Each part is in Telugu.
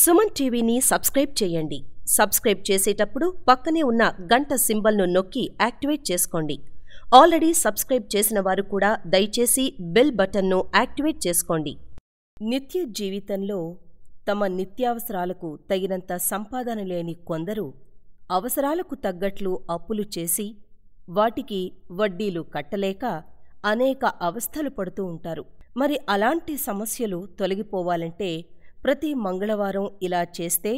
సుమన్ టీవీని సబ్స్క్రైబ్ చేయండి సబ్స్క్రైబ్ చేసేటప్పుడు పక్కనే ఉన్న గంట సింబల్ను నొక్కి యాక్టివేట్ చేసుకోండి ఆల్రెడీ సబ్స్క్రైబ్ చేసిన వారు కూడా దయచేసి బెల్ బటన్ను యాక్టివేట్ చేసుకోండి నిత్య జీవితంలో తమ నిత్యావసరాలకు తగినంత సంపాదన లేని కొందరు అవసరాలకు తగ్గట్లు అప్పులు చేసి వాటికి వడ్డీలు కట్టలేక అనేక అవస్థలు పడుతూ ఉంటారు మరి అలాంటి సమస్యలు తొలగిపోవాలంటే ప్రతి మంగళవారం ఇలా చేస్తే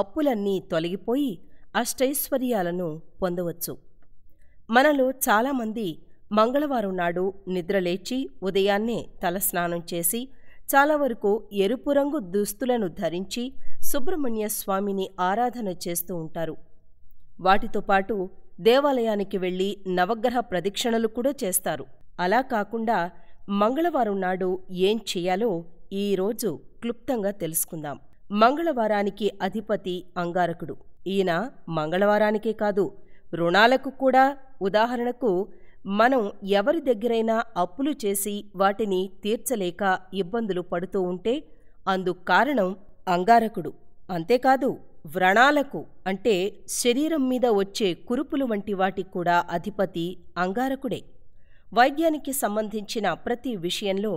అప్పులన్నీ తొలగిపోయి అష్టైశ్వర్యాలను పొందవచ్చు మనలో చాలామంది మంగళవారం నాడు నిద్రలేచి ఉదయాన్నే తలస్నానం చేసి చాలా వరకు ఎరుపు రంగు దుస్తులను ధరించి సుబ్రహ్మణ్య స్వామిని ఆరాధన చేస్తూ ఉంటారు వాటితో పాటు దేవాలయానికి వెళ్ళి నవగ్రహ ప్రదక్షిణలు కూడా చేస్తారు అలా కాకుండా మంగళవారం నాడు ఏం చేయాలో ఈరోజు క్లుప్తంగా తెలుసుకుందాం మంగళవారానికి అధిపతి అంగారకుడు ఈయన మంగళవారానికే కాదు రుణాలకు కూడా ఉదాహరణకు మనం ఎవరి దగ్గరైనా అప్పులు చేసి వాటిని తీర్చలేక ఇబ్బందులు పడుతూ ఉంటే అందు కారణం అంగారకుడు అంతేకాదు వ్రణాలకు అంటే శరీరం మీద వచ్చే కురుపులు వంటి వాటికి కూడా అధిపతి అంగారకుడే వైద్యానికి సంబంధించిన ప్రతి విషయంలో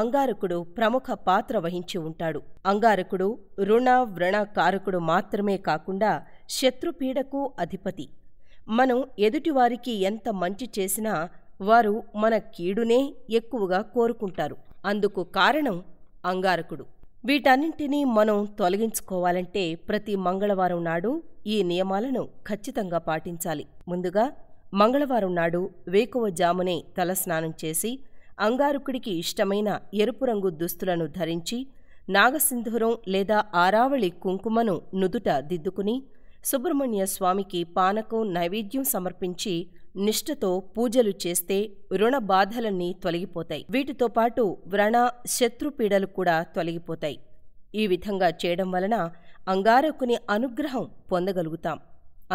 అంగారకుడు ప్రముఖ పాత్ర వహించి ఉంటాడు అంగారకుడు రుణ వ్రణ కారకుడు మాత్రమే కాకుండా శత్రుపీడకు అధిపతి మనం ఎదుటివారికి ఎంత మంచి చేసినా వారు మన కీడునే ఎక్కువగా కోరుకుంటారు అందుకు కారణం అంగారకుడు వీటన్నింటినీ మనం తొలగించుకోవాలంటే ప్రతి మంగళవారం నాడు ఈ నియమాలను ఖచ్చితంగా పాటించాలి ముందుగా మంగళవారం నాడు వేకువజామునే తలస్నానం చేసి అంగారుకుడికి ఇష్టమైన ఎరుపు రంగు దుస్తులను ధరించి నాగసింధూరం లేదా ఆరావళి కుంకుమను నుదుట దిద్దుకుని సుబ్రహ్మణ్య స్వామికి పానకం నైవేద్యం సమర్పించి నిష్ఠతో పూజలు చేస్తే రుణ బాధలన్నీ తొలగిపోతాయి వీటితో పాటు వ్రణ శత్రుపీడలు కూడా తొలగిపోతాయి ఈ విధంగా చేయడం వలన అంగారకుని అనుగ్రహం పొందగలుగుతాం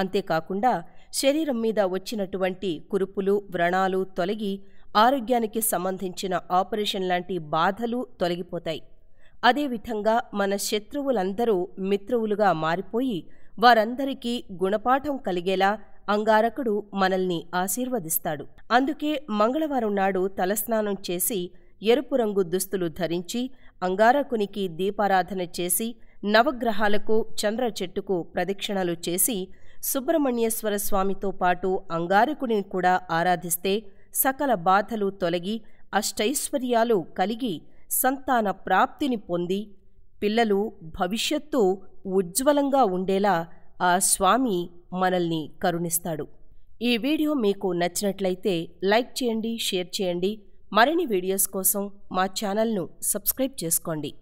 అంతేకాకుండా శరీరం మీద వచ్చినటువంటి కురుపులు వ్రణాలు తొలగి ఆరోగ్యానికి సంబంధించిన ఆపరేషన్ లాంటి బాధలు తొలగిపోతాయి అదేవిధంగా మన శత్రువులందరూ మిత్రువులుగా మారిపోయి వారందరికీ గుణపాఠం కలిగేలా అంగారకుడు మనల్ని ఆశీర్వదిస్తాడు అందుకే మంగళవారం నాడు తలస్నానం చేసి ఎరుపు రంగు దుస్తులు ధరించి అంగారకునికి దీపారాధన చేసి నవగ్రహాలకు చంద్ర చెట్టుకు ప్రదక్షిణలు చేసి సుబ్రహ్మణ్యేశ్వర స్వామితో పాటు అంగారకుడిని కూడా ఆరాధిస్తే సకల బాధలు తొలగి అష్టైశ్వర్యాలు కలిగి సంతాన ప్రాప్తిని పొంది పిల్లలు భవిష్యత్తు ఉజ్వలంగా ఉండేలా ఆ స్వామి మనల్ని కరుణిస్తాడు ఈ వీడియో మీకు నచ్చినట్లయితే లైక్ చేయండి షేర్ చేయండి మరిన్ని వీడియోస్ కోసం మా ఛానల్ను సబ్స్క్రైబ్ చేసుకోండి